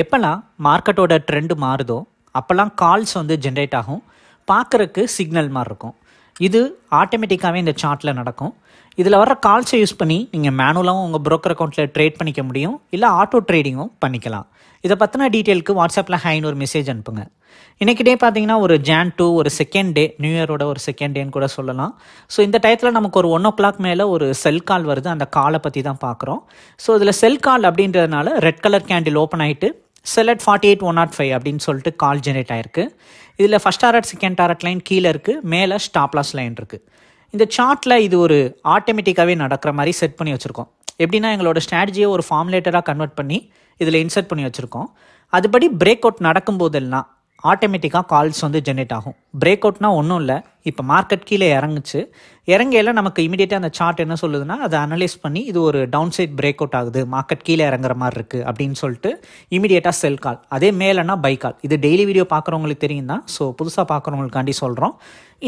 எப்போல்லாம் மார்க்கெட்டோட ட்ரெண்டு மாறுதோ அப்போல்லாம் கால்ஸ் வந்து ஜென்ரேட் ஆகும் பார்க்குறக்கு சிக்னல் மாதிரி இருக்கும் இது ஆட்டோமேட்டிக்காகவே இந்த சார்ட்டில் நடக்கும் இதில் வர கால்ஸை யூஸ் பண்ணி நீங்கள் மேனுவலாகவும் உங்கள் ப்ரோக்கர் அக்கௌண்ட்டில் ட்ரேட் பண்ணிக்க முடியும் இல்லை ஆட்டோ ட்ரேடிங்கும் பண்ணிக்கலாம் இதை பற்றின டீட்டெயிலுக்கு வாட்ஸ்அப்பில் ஹைன்னு ஒரு மெசேஜ் அனுப்புங்க இன்றைக்கி டே பார்த்தீங்கன்னா ஒரு ஜான் டூ ஒரு செகண்ட் டே நியூ இயரோட ஒரு செகண்ட் டேன்னு கூட சொல்லலாம் ஸோ இந்த டயத்தில் நமக்கு ஒரு ஒன் ஓ கிளாக் மேலே ஒரு செல் கால் வருது அந்த காலை பற்றி தான் பார்க்குறோம் ஸோ இதில் செல் கால் அப்படின்றதுனால ரெட் கலர் கேண்டில் ஓப்பன் ஆகிட்டு செலட் forty eight one nought five அப்படின்னு சொல்லிட்டு கால் ஜென்ரேட் ஆயிருக்கு இதில் first target second target line கீழே இருக்குது மேலே ஸ்டாப்லாஸ் லைன் இருக்குது இந்த சார்ட்டில் இது ஒரு ஆட்டோமேட்டிக்காகவே நடக்கிற மாதிரி செட் பண்ணி வச்சுருக்கோம் எப்படின்னா எங்களோட ஸ்ட்ராட்டஜியை ஒரு ஃபார்முலேட்டராக கன்வெர்ட் பண்ணி இதில் இன்சர்ட் பண்ணி வச்சுருக்கோம் அதுபடி பிரேக் அவுட் நடக்கும்போதெல்லாம் ஆட்டோமேட்டிக்காக கால்ஸ் வந்து ஜென்ரேட் ஆகும் பிரேக் அவுட்னால் ஒன்றும் இல்லை இப்போ மார்க்கெட் கீழே இறங்குச்சு இறங்கையில் நமக்கு இமீடியட்டாக அந்த சார்ட் என்ன சொல்லுதுன்னா அதை அனலைஸ் பண்ணி இது ஒரு டவுன் சைட் பிரேக் அவுட் ஆகுது மார்க்கெட் கீழே இறங்குற மாதிரி இருக்குது அப்படின்னு சொல்லிட்டு இமீடியட்டாக செல் கால் அதே மேலேனா பை கால் இது டெய்லி வீடியோ பார்க்குறவங்களுக்கு தெரியும் தான் ஸோ புதுசாக பார்க்குறவங்களுக்காண்டி சொல்கிறோம்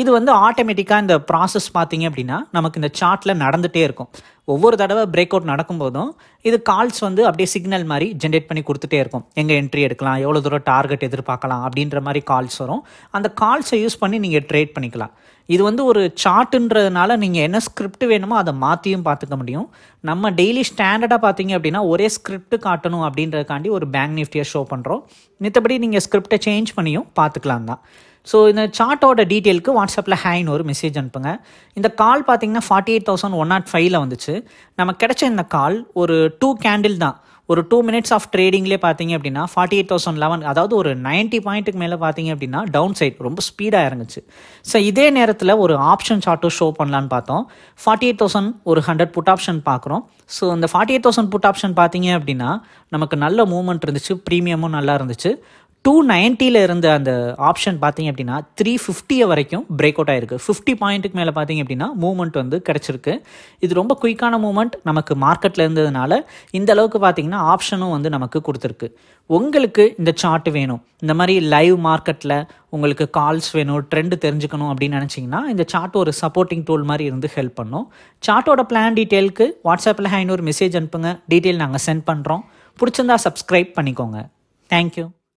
இது வந்து ஆட்டோமேட்டிக்காக இந்த ப்ராசஸ் பார்த்தீங்க அப்படின்னா நமக்கு இந்த சார்ட்டில் நடந்துகிட்டே இருக்கும் ஒவ்வொரு தடவை பிரேக் அவுட் நடக்கும்போதும் இது கால்ஸ் வந்து அப்படியே சிக்னல் மாதிரி ஜென்ரேட் பண்ணி கொடுத்துட்டே இருக்கும் எங்கே என்ட்ரி எடுக்கலாம் எவ்வளோ தூரம் டார்கெட் எதிர்பார்க்கலாம் அப்படின்ற மாதிரி கால்ஸ் வரும் அந்த கால்ஸை யூஸ் பண்ணி நீங்கள் ட்ரேட் பண்ணிக்கலாம் பார்த்துக்கலாம் இது வந்து ஒரு சார்ட்டுன்றதுனால நீங்கள் என்ன ஸ்கிரிப்ட் வேணுமோ அதை மாற்றியும் பார்த்துக்க முடியும் நம்ம டெய்லி ஸ்டாண்டர்டாக பார்த்தீங்க அப்படின்னா ஒரே ஸ்கிரிப்ட் காட்டணும் அப்படின்றதுக்காண்டி ஒரு பேங்க் நிஃப்டியை ஷோ பண்ணுறோம் மித்தபடி நீங்கள் ஸ்கிரிப்டை சேஞ்ச் பண்ணியும் பார்த்துக்கலாம் தான் ஸோ இந்த சார்ட்டோட டீட்டெயிலுக்கு வாட்ஸ்அப்பில் ஹேன்னு ஒரு மெசேஜ் அனுப்புங்க இந்த கால் பார்த்தீங்கன்னா forty eight thousand one nought ஃபைவ்ல வந்துச்சு நம்ம கிடச்ச இந்த கால் ஒரு டூ கேண்டில் தான் ஒரு டூ மினிட்ஸ் ஆஃப் ட்ரேடிங்லேயே பார்த்தீங்க அப்படின்னா ஃபார்ட்டி எயிட் தௌசண்ட் லெவன் அதாவது ஒரு நைன்ட்டி பாயிண்ட்டுக்கு மேலே பார்த்தீங்க அப்படின்னா டவுன் சைட் ரொம்ப ஸ்பீடாக இறங்குச்சு ஸோ இதே நேரத்தில் ஒரு ஆப்ஷன் சார்ட்டும் ஷோ பண்ணலான்னு பார்த்தோம் ஃபார்ட்டி எயிட் தௌசண்ட் ஒரு ஹண்ட்ரட் புட் ஆப்ஷன் பார்க்குறோம் ஸோ இந்த forty eight thousand put option பார்த்தீங்க அப்படின்னா நமக்கு நல்ல மூவ்மெண்ட் இருந்துச்சு ப்ரீமியமும் நல்லா இருந்துச்சு டூ நைன்ட்டியில் இருந்த அந்த ஆப்ஷன் பார்த்தீங்க அப்படின்னா த்ரீ ஃபிஃப்டியை வரைக்கும் பிரேக் அவுட் ஆயிருக்கு ஃபிஃப்டி பாயிண்ட்டுக்கு மேலே பார்த்தீங்க அப்படின்னா மூவ்மெண்ட் வந்து கிடச்சிருக்கு இது ரொம்ப குயிக்கான மூவ்மெண்ட் நமக்கு மார்க்கெட்டில் இருந்ததுனால இந்த அளவுக்கு பார்த்தீங்கன்னா ஆப்ஷனும் வந்து நமக்கு கொடுத்துருக்கு உங்களுக்கு இந்த சார்ட் வேணும் இந்த மாதிரி லைவ் மார்க்கெட்டில் உங்களுக்கு கால்ஸ் வேணும் ட்ரெண்டு தெரிஞ்சுக்கணும் அப்படின்னு நினச்சிங்கன்னா இந்த சார்ட் ஒரு சப்போர்ட்டிங் டூல் மாதிரி இருந்து ஹெல்ப் பண்ணும் சார்ட்டோட பிளான் டீட்டெயிலுக்கு வாட்ஸ்அப்பில் ஹேண்ட் ஒரு மெசேஜ் அனுப்புங்க டீட்டெயில் நாங்கள் சென்ட் பண்ணுறோம் பிடிச்சிருந்தா சப்ஸ்கிரைப் பண்ணிக்கோங்க தேங்க்யூ